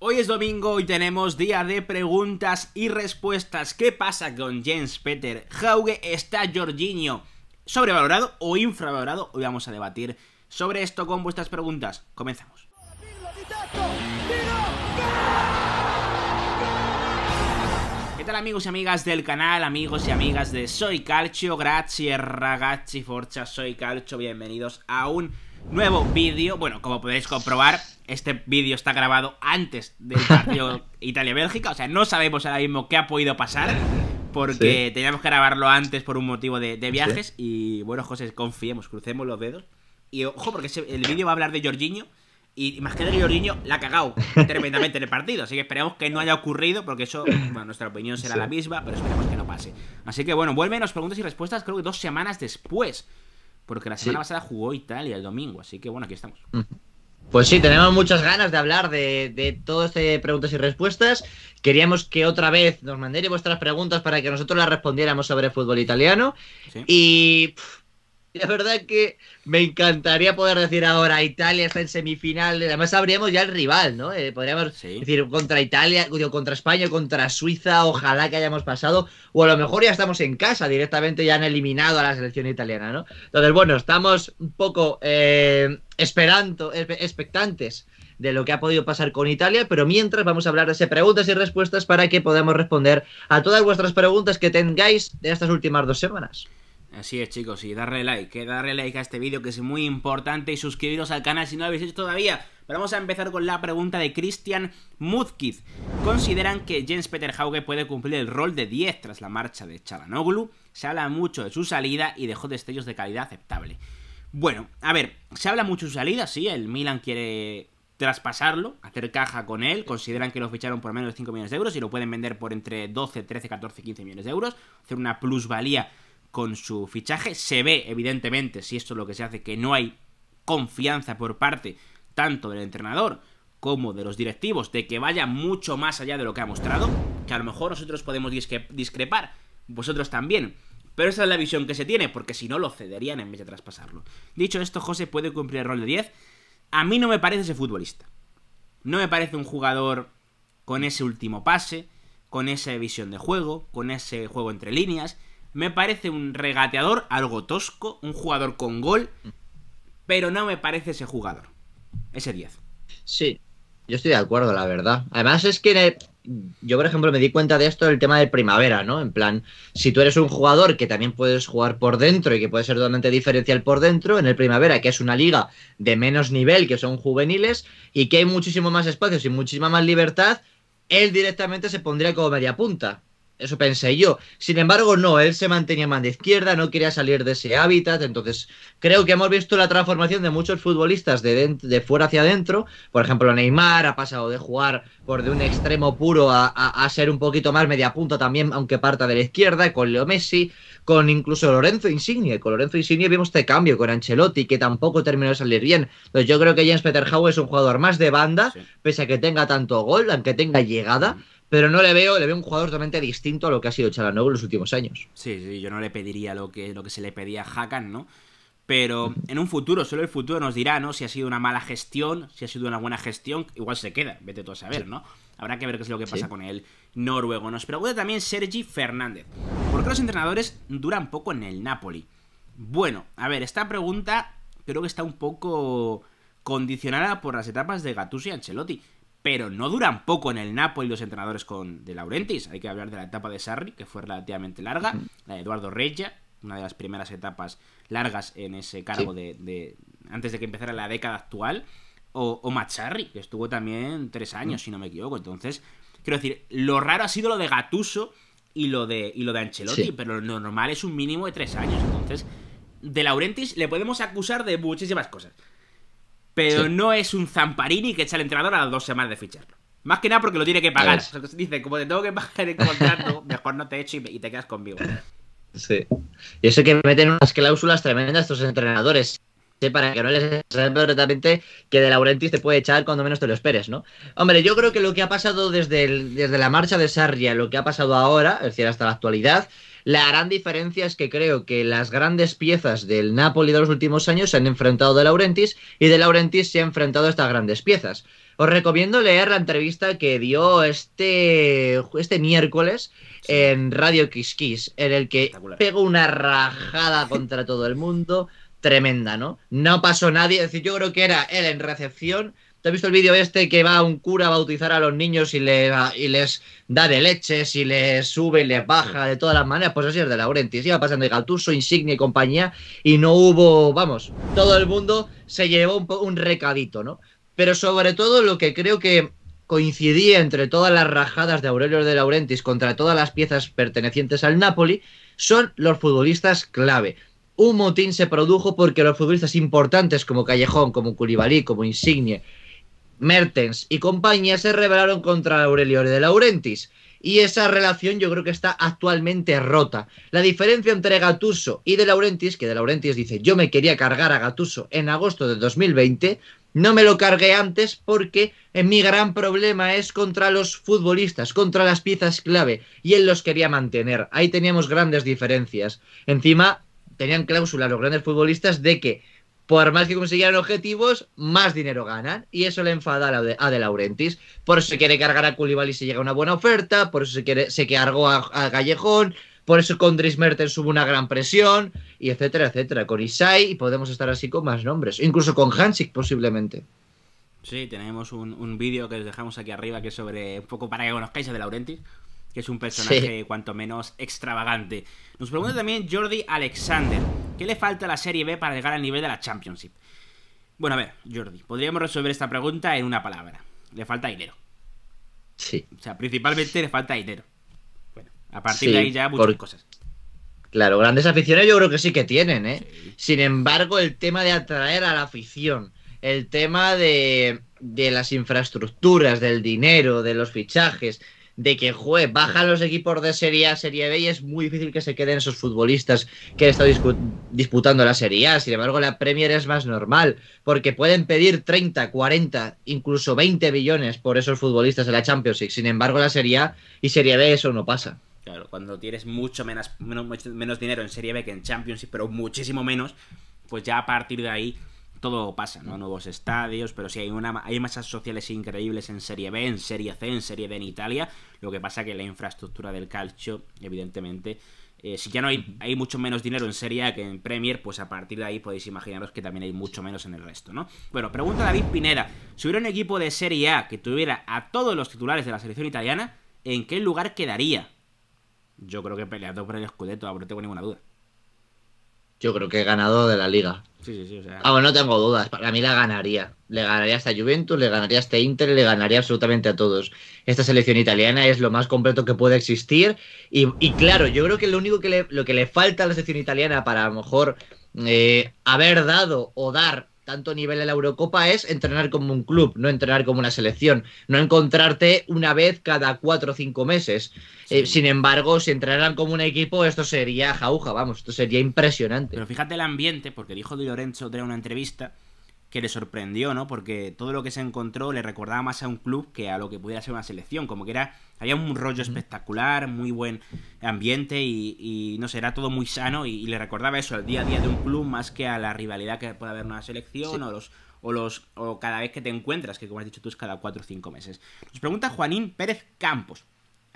Hoy es domingo y tenemos día de preguntas y respuestas. ¿Qué pasa con Jens Peter Hauge? ¿Está Jorginho sobrevalorado o infravalorado? Hoy vamos a debatir sobre esto con vuestras preguntas. Comenzamos. ¿Qué tal amigos y amigas del canal, amigos y amigas de Soy Calcio? Grazie ragazzi, forcha, Soy Calcio. Bienvenidos a un nuevo vídeo. Bueno, como podéis comprobar, este vídeo está grabado antes del partido Italia-Bélgica. O sea, no sabemos ahora mismo qué ha podido pasar. Porque teníamos que grabarlo antes por un motivo de, viajes. Y bueno, José, confiemos, crucemos los dedos. Y ojo, porque el vídeo va a hablar de Jorginho. Y más que de Jorginho, la ha cagado tremendamente en el partido. Así que esperemos que no haya ocurrido, porque eso, bueno, nuestra opinión será la misma, pero esperemos que no pase. Así que bueno, vuelven los preguntas y respuestas, creo que dos semanas después. Porque la semana pasada jugó Italia el domingo, así que bueno, aquí estamos. Pues sí, tenemos muchas ganas de hablar de, de todo este preguntas y respuestas. Queríamos que otra vez nos mandéis vuestras preguntas para que nosotros las respondiéramos sobre fútbol italiano. Y La verdad que me encantaría poder decir ahora, Italia está en semifinal, además sabríamos ya el rival, ¿no? Eh, podríamos decir contra Italia, contra España, contra Suiza, ojalá que hayamos pasado, o a lo mejor ya estamos en casa, directamente ya han eliminado a la selección italiana, ¿no? Entonces, bueno, estamos un poco eh, esperando, expectantes de lo que ha podido pasar con Italia, pero mientras vamos a hablar de preguntas y respuestas para que podamos responder a todas vuestras preguntas que tengáis de estas últimas dos semanas. Así es, chicos, y darle like, que eh, darle like a este vídeo que es muy importante y suscribiros al canal si no lo habéis hecho todavía. Pero vamos a empezar con la pregunta de Christian Muzkiz. ¿Consideran que Jens Peter Hauge puede cumplir el rol de 10 tras la marcha de Chalanoglu? Se habla mucho de su salida y dejó destellos de calidad aceptable. Bueno, a ver, se habla mucho de su salida, sí, el Milan quiere traspasarlo, hacer caja con él, consideran que lo ficharon por menos de 5 millones de euros y lo pueden vender por entre 12, 13, 14, 15 millones de euros, hacer una plusvalía con su fichaje. Se ve, evidentemente, si esto es lo que se hace, que no hay confianza por parte tanto del entrenador como de los directivos de que vaya mucho más allá de lo que ha mostrado, que a lo mejor nosotros podemos discrepar, vosotros también. Pero esa es la visión que se tiene, porque si no lo cederían en vez de traspasarlo. Dicho esto, José puede cumplir el rol de 10. A mí no me parece ese futbolista. No me parece un jugador con ese último pase, con esa visión de juego, con ese juego entre líneas. Me parece un regateador algo tosco, un jugador con gol, pero no me parece ese jugador. Ese 10. Sí, yo estoy de acuerdo, la verdad. Además es que yo, por ejemplo, me di cuenta de esto del tema del primavera, ¿no? En plan, si tú eres un jugador que también puedes jugar por dentro y que puede ser totalmente diferencial por dentro, en el primavera, que es una liga de menos nivel, que son juveniles, y que hay muchísimo más espacios y muchísima más libertad, él directamente se pondría como media punta. Eso pensé yo. Sin embargo, no, él se mantenía más de izquierda, no quería salir de ese hábitat. Entonces, creo que hemos visto la transformación de muchos futbolistas de, de fuera hacia adentro. Por ejemplo, Neymar ha pasado de jugar por de un extremo puro a, ser un poquito más media punta también, aunque parta de la izquierda, con Leo Messi, con incluso Lorenzo Insigne. Con Lorenzo Insigne vimos este cambio con Ancelotti, que tampoco terminó de salir bien. Entonces, pues yo creo que James Howe es un jugador más de banda, pese a que tenga tanto gol, aunque tenga llegada. Mm pero no le veo, le veo un jugador totalmente distinto a lo que ha sido Chalanovo en los últimos años. Sí, sí, yo no le pediría lo que, lo que se le pedía a Hakan, ¿no? Pero en un futuro, solo el futuro nos dirá, ¿no? Si ha sido una mala gestión, si ha sido una buena gestión, igual se queda, vete tú a saber, ¿no? Habrá que ver qué es lo que pasa con el noruego. Nos pregunta también Sergi Fernández. ¿Por qué los entrenadores duran poco en el Napoli? Bueno, a ver, esta pregunta creo que está un poco condicionada por las etapas de Gattuso y Ancelotti pero no duran poco en el Napoli los entrenadores con de Laurentis. Hay que hablar de la etapa de Sarri, que fue relativamente larga, mm. la de Eduardo Regia, una de las primeras etapas largas en ese cargo de, antes de que empezara la década actual, o, o Macharri, que estuvo también tres años, mm. si no me equivoco. Entonces, quiero decir, lo raro ha sido lo de Gatuso y lo de, y lo de Ancelotti, pero lo normal es un mínimo de tres años. Entonces, de Laurentis le podemos acusar de muchísimas cosas. Pero no es un Zamparini que echa al entrenador a las dos semanas de ficharlo. Más que nada porque lo tiene que pagar. dice, como te tengo que pagar el contrato, mejor no te echo y, te quedas conmigo. Sí. Y eso que meten unas cláusulas tremendas estos entrenadores para que no les directamente que de Laurentiis te puede echar cuando menos te lo esperes, ¿no? Hombre, yo creo que lo que ha pasado desde, desde la marcha de Sarria, lo que ha pasado ahora, es decir, hasta la actualidad, la gran diferencia es que creo que las grandes piezas del Napoli de los últimos años se han enfrentado de Laurentiis y de Laurentiis se ha enfrentado a estas grandes piezas. Os recomiendo leer la entrevista que dio este, este miércoles en Radio Kiss Kiss, en el que pegó una rajada contra todo el mundo tremenda, ¿no? No pasó nadie, es decir, yo creo que era él en recepción. ¿Te has visto el vídeo este que va un cura a bautizar a los niños y, le, y les da de leches y les sube y les baja de todas las maneras? Pues así es de Laurentiis. Iba pasando de Galtuso, insignia y compañía y no hubo, vamos, todo el mundo se llevó un, un recadito, ¿no? Pero sobre todo lo que creo que coincidía entre todas las rajadas de Aurelio de Laurentiis contra todas las piezas pertenecientes al Napoli son los futbolistas clave un motín se produjo porque los futbolistas importantes como Callejón, como Culibalí, como Insigne, Mertens y compañía se rebelaron contra Aurelio de Laurentis. Y esa relación yo creo que está actualmente rota. La diferencia entre Gatuso y de Laurentis, que de Laurentiis dice yo me quería cargar a Gatuso en agosto de 2020, no me lo cargué antes porque eh, mi gran problema es contra los futbolistas, contra las piezas clave, y él los quería mantener. Ahí teníamos grandes diferencias. Encima, tenían cláusula los grandes futbolistas de que por más que consiguieran objetivos, más dinero ganan. Y eso le enfada a De Laurentiis. Por eso se quiere cargar a Koulibaly si llega una buena oferta, por eso se, quiere, se cargó a, Callejón, por eso con Dries Mertens una gran presión, y etcétera, etcétera. Con Isai y podemos estar así con más nombres, incluso con Hansik posiblemente. Sí, tenemos un, vídeo que les dejamos aquí arriba que es sobre un poco para que conozcáis a De Laurentiis, que es un personaje cuanto menos extravagante. Nos pregunta también Jordi Alexander, ¿qué le falta a la Serie B para llegar al nivel de la Championship? Bueno, a ver, Jordi, podríamos resolver esta pregunta en una palabra. Le falta dinero. Sí. O sea, principalmente le falta dinero. Bueno, a partir de ahí ya muchas cosas. Claro, grandes aficiones yo creo que sí que tienen, ¿eh? Sin embargo, el tema de atraer a la afición, el tema de, de las infraestructuras, del dinero, de los fichajes, de que, juez, bajan los equipos de Serie A, Serie B y es muy difícil que se queden esos futbolistas que han estado disputando la Serie A. Sin embargo, la Premier es más normal, porque pueden pedir 30, 40, incluso 20 billones por esos futbolistas de la Champions League. Sin embargo, la Serie A y Serie B eso no pasa. Claro, cuando tienes mucho menos, menos, menos dinero en Serie B que en Champions League, pero muchísimo menos, pues ya a partir de ahí todo pasa, ¿no? Mm. Nuevos estadios, pero sí hay una hay masas sociales increíbles en Serie B, en Serie C, en Serie D en Italia. Lo que pasa que la infraestructura del calcio, evidentemente, eh, si ya no hay, hay mucho menos dinero en Serie A que en Premier, pues a partir de ahí podéis imaginaros que también hay mucho menos en el resto, ¿no? Bueno, pregunta David Pineda: si hubiera un equipo de Serie A que tuviera a todos los titulares de la selección italiana, ¿en qué lugar quedaría? Yo creo que peleando por el Scudetto, no tengo ninguna duda yo creo que he ganado de la liga. Sí, sí, sí. Ah, no tengo dudas. Para mí la ganaría. Le ganaría hasta Juventus, le ganaría hasta este Inter, le ganaría absolutamente a todos. Esta selección italiana es lo más completo que puede existir. Y, claro, yo creo que lo único que le, lo que le falta a la selección italiana para a lo mejor eh, haber dado o dar tanto nivel de la Eurocopa es entrenar como un club, no entrenar como una selección, no encontrarte una vez cada cuatro o cinco meses. Eh, sin embargo, si entrenaran como un equipo, esto sería jauja, vamos, esto sería impresionante. Pero fíjate el ambiente, porque dijo Di Lorenzo de una entrevista que le sorprendió, ¿no? Porque todo lo que se encontró le recordaba más a un club que a lo que pudiera ser una selección, como que era, había un rollo espectacular, muy buen ambiente y, no sé, era todo muy sano y, le recordaba eso, al día a día de un club más que a la rivalidad que puede haber en una selección o los... O, los, o cada vez que te encuentras, que como has dicho tú es cada cuatro o cinco meses. Nos pregunta Juanín Pérez Campos.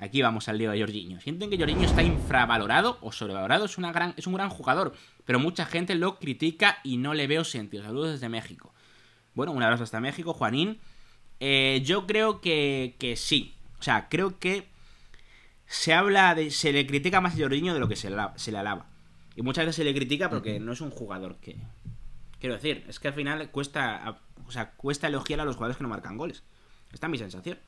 Aquí vamos al lío de Jorginho. Sienten que Jorginho está infravalorado o sobrevalorado, es, una gran, es un gran jugador, pero mucha gente lo critica y no le veo sentido. Saludos desde México. Bueno, un abrazo hasta México, Juanín. Eh, yo creo que, sí. O sea, creo que se habla de. se le critica más a Jorginho de lo que se, le alaba. Y muchas veces se le critica porque no es un jugador que. Quiero decir, es que al final cuesta. O sea, cuesta elogiar a los jugadores que no marcan goles. Esta es mi sensación.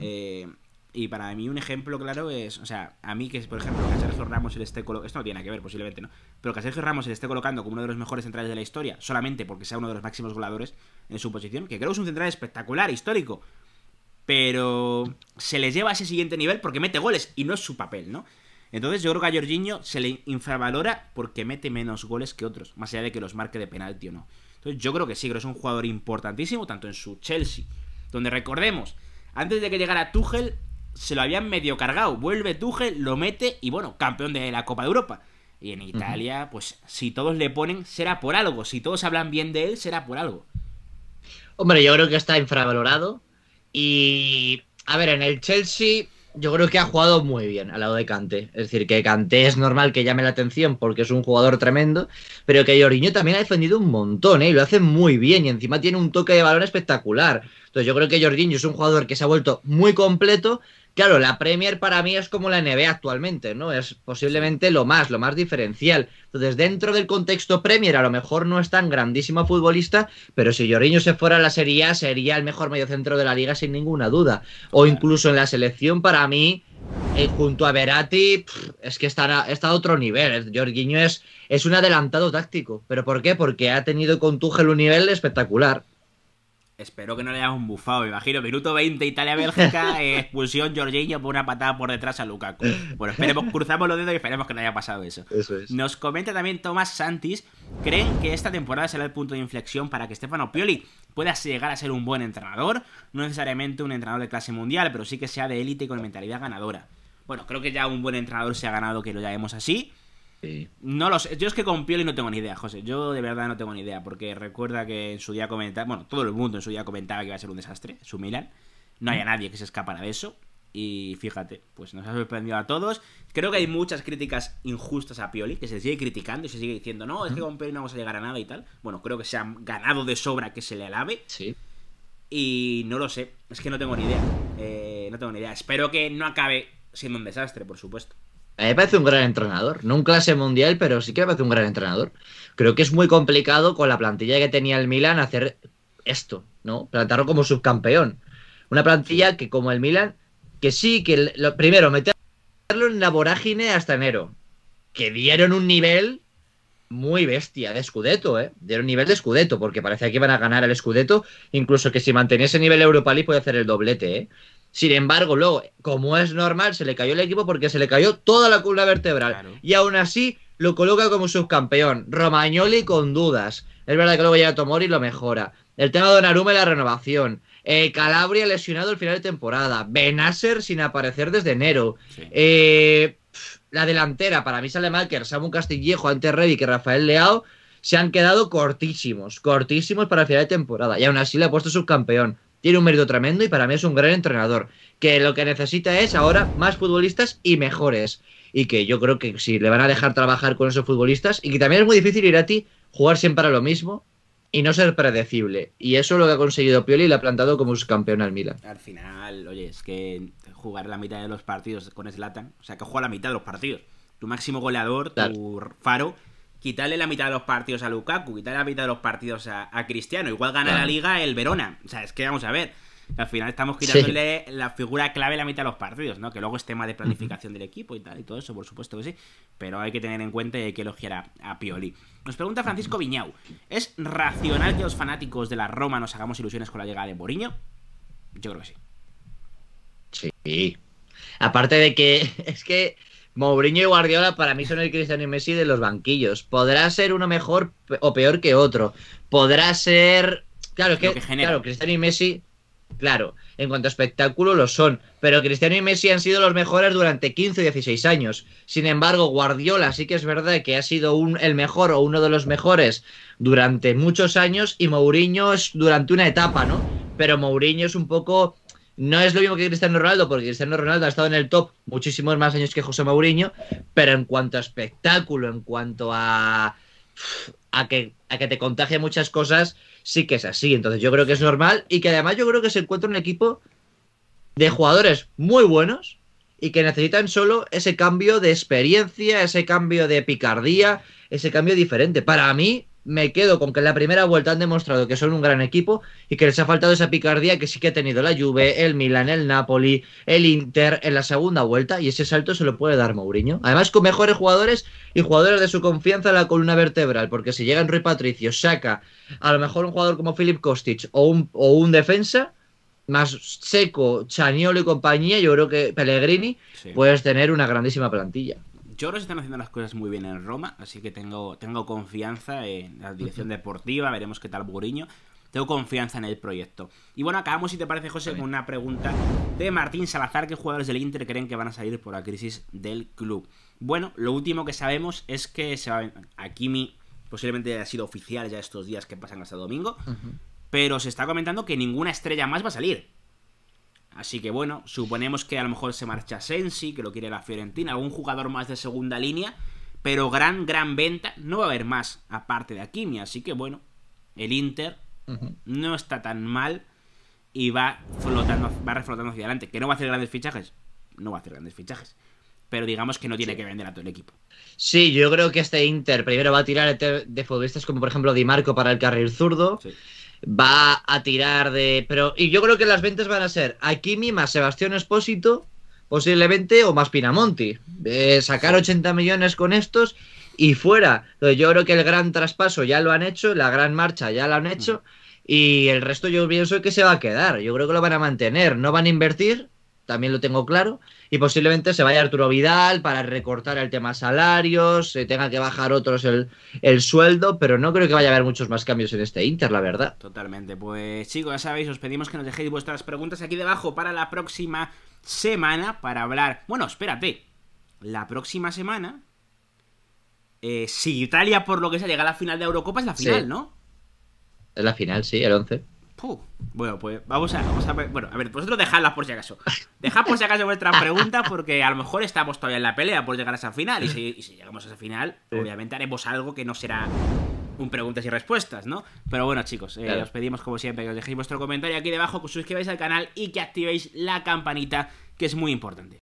eh, y para mí un ejemplo claro es, o sea, a mí que, por ejemplo, que Ramos le esté colocando, esto no tiene que ver posiblemente, ¿no? Pero que Sergio Ramos se le esté colocando como uno de los mejores centrales de la historia, solamente porque sea uno de los máximos goleadores en su posición, que creo que es un central espectacular, histórico, pero se le lleva a ese siguiente nivel porque mete goles y no es su papel, ¿no? Entonces yo creo que a Jorginho se le infravalora porque mete menos goles que otros, más allá de que los marque de penalti o no. Entonces yo creo que sí, creo es un jugador importantísimo, tanto en su Chelsea, donde recordemos, antes de que llegara Tuchel, se lo habían medio cargado. Vuelve tuje, lo mete y bueno, campeón de la Copa de Europa. Y en Italia, pues si todos le ponen, será por algo. Si todos hablan bien de él, será por algo. Hombre, yo creo que está infravalorado. Y a ver, en el Chelsea yo creo que ha jugado muy bien al lado de Kanté. Es decir, que Kanté es normal que llame la atención porque es un jugador tremendo, pero que Jorginho también ha defendido un montón, ¿eh? Y lo hace muy bien y encima tiene un toque de balón espectacular. Entonces yo creo que Jorginho es un jugador que se ha vuelto muy completo, Claro, la Premier para mí es como la NBA actualmente, ¿no? Es posiblemente lo más, lo más diferencial. Entonces, dentro del contexto Premier, a lo mejor no es tan grandísimo futbolista, pero si Jorginho se fuera a la Serie A, sería el mejor mediocentro de la liga sin ninguna duda. O incluso en la selección, para mí, eh, junto a Verati, es que está, a otro nivel. Jorginho es, es un adelantado táctico. ¿Pero por qué? Porque ha tenido con Tuchel un nivel espectacular. Espero que no le hayamos bufado, me imagino. Minuto 20, Italia-Bélgica, expulsión Jorginho por una patada por detrás a Lukaku. Bueno, esperemos, cruzamos los dedos y esperemos que no haya pasado eso. Eso es. Nos comenta también Tomás Santis, ¿creen que esta temporada será el punto de inflexión para que Stefano Pioli pueda llegar a ser un buen entrenador? No necesariamente un entrenador de clase mundial, pero sí que sea de élite y con mentalidad ganadora. Bueno, creo que ya un buen entrenador se ha ganado que lo llamemos así. No lo sé. Yo es que con Pioli no tengo ni idea, José. Yo de verdad no tengo ni idea. Porque recuerda que en su día comentaba. Bueno, todo el mundo en su día comentaba que iba a ser un desastre, su Milan. No haya mm. nadie que se escapara de eso. Y fíjate, pues nos ha sorprendido a todos. Creo que hay muchas críticas injustas a Pioli, que se sigue criticando y se sigue diciendo, no, es que con Pioli no vamos a llegar a nada y tal. Bueno, creo que se han ganado de sobra que se le alabe. Sí. Y no lo sé, es que no tengo ni idea. Eh, no tengo ni idea. Espero que no acabe siendo un desastre, por supuesto. A mí me parece un gran entrenador. No un clase mundial, pero sí que me parece un gran entrenador. Creo que es muy complicado con la plantilla que tenía el Milan hacer esto, ¿no? Plantarlo como subcampeón. Una plantilla que, como el Milan, que sí, que lo, primero, meterlo en la vorágine hasta enero. Que dieron un nivel muy bestia de Scudetto, ¿eh? Dieron nivel de Scudetto, porque parecía que iban a ganar el Scudetto. Incluso que si mantenía ese nivel Europa League, puede hacer el doblete, ¿eh? Sin embargo, luego, como es normal, se le cayó el equipo porque se le cayó toda la columna vertebral. Y aún así lo coloca como subcampeón. Romagnoli con dudas. Es verdad que luego llega Tomori y lo mejora. El tema de Donnarumma y la renovación. Eh, Calabria lesionado al final de temporada. Benasser sin aparecer desde enero. Eh, la delantera, para mí sale Malker, Samu Castillejo, Ante y que Rafael Leao se han quedado cortísimos, cortísimos para el final de temporada. Y aún así le ha puesto subcampeón tiene un mérito tremendo y para mí es un gran entrenador. Que lo que necesita es ahora más futbolistas y mejores. Y que yo creo que si le van a dejar trabajar con esos futbolistas, y que también es muy difícil ir a ti jugar siempre a lo mismo y no ser predecible. Y eso es lo que ha conseguido Pioli y le ha plantado como subcampeón al Milan. Al final, oye, es que jugar la mitad de los partidos con Slatan, o sea, que juega la mitad de los partidos. Tu máximo goleador, tu faro, quitarle la mitad de los partidos a Lukaku, quitarle la mitad de los partidos a, Cristiano. Igual gana la liga el Verona. O sea, es que vamos a ver. Al final estamos quitándole la figura clave la mitad de los partidos, ¿no? Que luego es tema de planificación del equipo y tal, y todo eso, por supuesto que sí. Pero hay que tener en cuenta y hay que elogiar a, a Pioli. Nos pregunta Francisco Viñau: ¿Es racional que los fanáticos de la Roma nos hagamos ilusiones con la llegada de Boriño? Yo creo que sí. Sí. Aparte de que es que Mourinho y Guardiola para mí son el Cristiano y Messi de los banquillos. Podrá ser uno mejor o peor que otro. Podrá ser. Claro, es que, claro, Cristiano y Messi, claro, en cuanto a espectáculo lo son, pero Cristiano y Messi han sido los mejores durante 15 o 16 años. Sin embargo, Guardiola sí que es verdad que ha sido un, el mejor o uno de los mejores durante muchos años y Mourinho es durante una etapa, ¿no? Pero Mourinho es un poco no es lo mismo que Cristiano Ronaldo, porque Cristiano Ronaldo ha estado en el top muchísimos más años que José Mourinho, pero en cuanto a espectáculo, en cuanto a, a, que, a que te contagie muchas cosas, sí que es así. Entonces yo creo que es normal y que además yo creo que se encuentra un equipo de jugadores muy buenos y que necesitan solo ese cambio de experiencia, ese cambio de picardía, ese cambio diferente. Para mí, me quedo con que en la primera vuelta han demostrado que son un gran equipo y que les ha faltado esa picardía que sí que ha tenido la Juve, el Milan, el Napoli, el Inter en la segunda vuelta y ese salto se lo puede dar Mourinho. Además con mejores jugadores y jugadores de su confianza en la columna vertebral, porque si llega Rui Patricio, saca a lo mejor un jugador como Philip Kostic o un, defensa, más seco, Chaniolo y compañía, yo creo que Pellegrini puedes tener una grandísima plantilla. Choros están haciendo las cosas muy bien en Roma, así que tengo, confianza en la dirección deportiva, veremos qué tal Buriño. Tengo confianza en el proyecto. Y bueno, acabamos, si te parece, José, con una pregunta de Martín Salazar. ¿Qué jugadores del Inter creen que van a salir por la crisis del club? Bueno, lo último que sabemos es que se va a Kimi, posiblemente ha sido oficial ya estos días que pasan hasta domingo, pero se está comentando que ninguna estrella más va a salir. Así que bueno, suponemos que a lo mejor se marcha Sensi, que lo quiere la Fiorentina, algún jugador más de segunda línea, pero gran, gran venta. No va a haber más aparte de Akimi, así que bueno, el Inter no está tan mal y va flotando, va reflotando hacia adelante. Que no va a hacer grandes fichajes, no va a hacer grandes fichajes. Pero digamos que no tiene que vender a todo el equipo. Sí, yo creo que este Inter primero va a tirar de futbolistas como por ejemplo Di Marco para el carril zurdo va a tirar de. Pero. Y yo creo que las ventas van a ser aquí más Sebastián Espósito, posiblemente, o más Pinamonti. sacar 80 millones con estos y fuera. yo creo que el gran traspaso ya lo han hecho, la gran marcha ya la han mm. hecho. Y el resto yo pienso que se va a quedar. Yo creo que lo van a mantener. No van a invertir también lo tengo claro. Y posiblemente se vaya Arturo Vidal para recortar el tema salarios, se tenga que bajar otros el, sueldo, pero no creo que vaya a haber muchos más cambios en este Inter, la verdad. Totalmente. Pues chicos, ya sabéis, os pedimos que nos dejéis vuestras preguntas aquí debajo para la próxima semana para hablar. Bueno, espérate. La próxima semana. Eh, si Italia, por lo que sea, llega a la final de Eurocopa, es la final, ¿no? Es la final, sí, el 11. Bueno, pues vamos a, a ver. Bueno, a ver, vosotros dejadlas por si acaso. Dejad por si acaso vuestras preguntas porque a lo mejor estamos todavía en la pelea por llegar a esa final. Y si, llegamos a esa final, obviamente haremos algo que no será un preguntas y respuestas, ¿no? Pero bueno, chicos, eh, os pedimos como siempre que os dejéis vuestro comentario aquí debajo, que os suscribáis al canal y que activéis la campanita, que es muy importante.